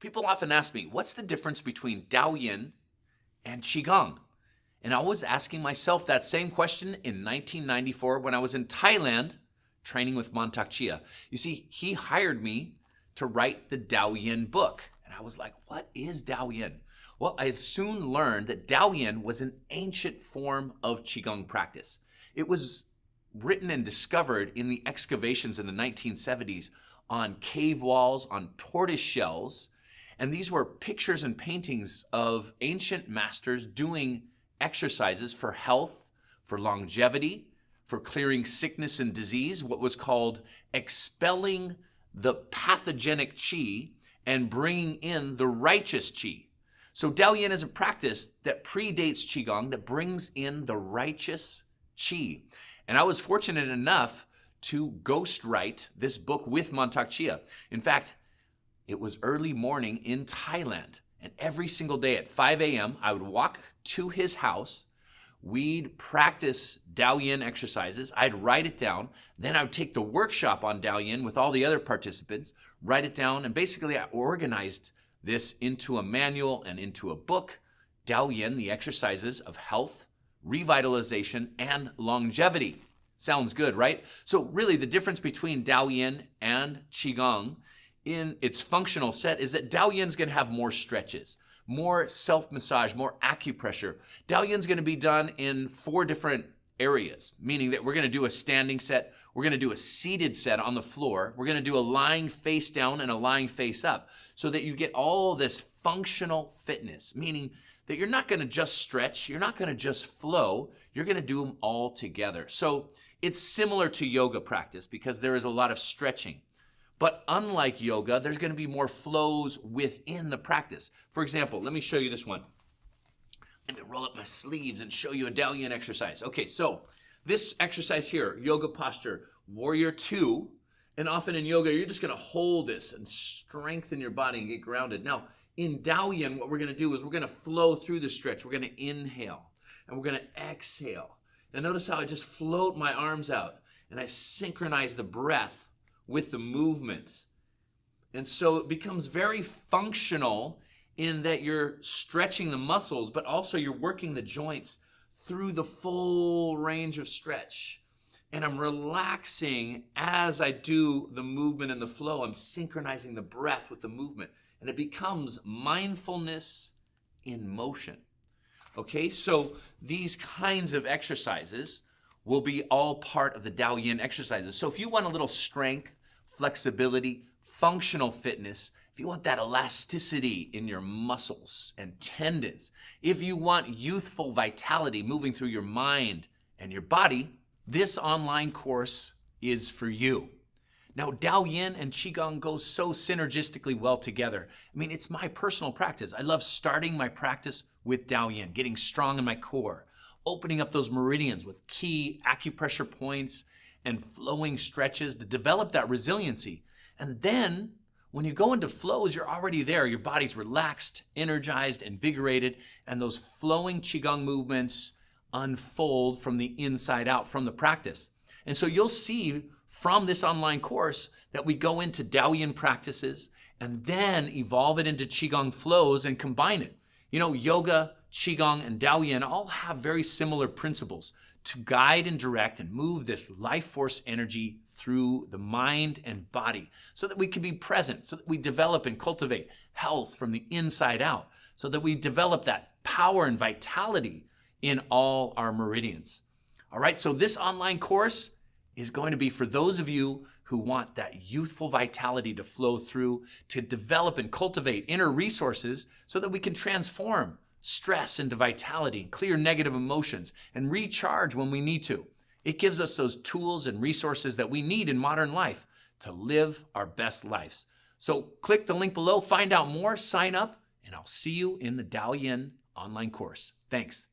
People often ask me, what's the difference between Daoyin and Qigong? And I was asking myself that same question in 1994 when I was in Thailand training with Montak Chia. You see, he hired me to write the Daoyin book. And I was like, what is Daoyin? Well, I soon learned that Daoyin was an ancient form of Qigong practice. It was written and discovered in the excavations in the 1970s on cave walls, on tortoise shells, and these were pictures and paintings of ancient masters doing exercises for health, for longevity, for clearing sickness and disease, what was called expelling the pathogenic qi and bringing in the righteous qi. So Dalian is a practice that predates qigong that brings in the righteous qi. And I was fortunate enough to ghostwrite this book with Montak Chia. In fact, it was early morning in Thailand. And every single day at 5 a.m., I would walk to his house. We'd practice Dao Yin exercises. I'd write it down. Then I would take the workshop on Dao Yin with all the other participants, write it down. And basically, I organized this into a manual and into a book Dao Yin, the exercises of health, revitalization, and longevity. Sounds good, right? So, really, the difference between Dao Yin and Qigong in its functional set is that Dalian's going to have more stretches, more self massage, more acupressure. Dalian's going to be done in four different areas, meaning that we're going to do a standing set, we're going to do a seated set on the floor, we're going to do a lying face down and a lying face up so that you get all this functional fitness, meaning that you're not going to just stretch, you're not going to just flow, you're going to do them all together. So it's similar to yoga practice because there is a lot of stretching. But unlike yoga, there's going to be more flows within the practice. For example, let me show you this one. Let me roll up my sleeves and show you a Dalian exercise. Okay, so this exercise here, yoga posture, warrior two, and often in yoga, you're just going to hold this and strengthen your body and get grounded. Now, in Dalian, what we're going to do is we're going to flow through the stretch. We're going to inhale and we're going to exhale. Now, notice how I just float my arms out and I synchronize the breath with the movements. And so it becomes very functional in that you're stretching the muscles, but also you're working the joints through the full range of stretch. And I'm relaxing as I do the movement and the flow. I'm synchronizing the breath with the movement. And it becomes mindfulness in motion. Okay, so these kinds of exercises will be all part of the Dao Yin exercises. So if you want a little strength, flexibility, functional fitness, if you want that elasticity in your muscles and tendons, if you want youthful vitality moving through your mind and your body, this online course is for you. Now, Dao Yin and Qigong go so synergistically well together. I mean, it's my personal practice. I love starting my practice with Dao Yin, getting strong in my core, opening up those meridians with key acupressure points and flowing stretches to develop that resiliency. And then when you go into flows, you're already there. Your body's relaxed, energized, invigorated, and those flowing Qigong movements unfold from the inside out from the practice. And so you'll see from this online course that we go into Daoyin practices and then evolve it into Qigong flows and combine it. You know, yoga, Qigong, and Daoyin all have very similar principles to guide and direct and move this life force energy through the mind and body so that we can be present, so that we develop and cultivate health from the inside out, so that we develop that power and vitality in all our meridians. All right, so this online course is going to be for those of you who want that youthful vitality to flow through, to develop and cultivate inner resources so that we can transform stress into vitality, clear negative emotions, and recharge when we need to. It gives us those tools and resources that we need in modern life to live our best lives. So click the link below, find out more, sign up, and I'll see you in the Dao Yin online course. Thanks.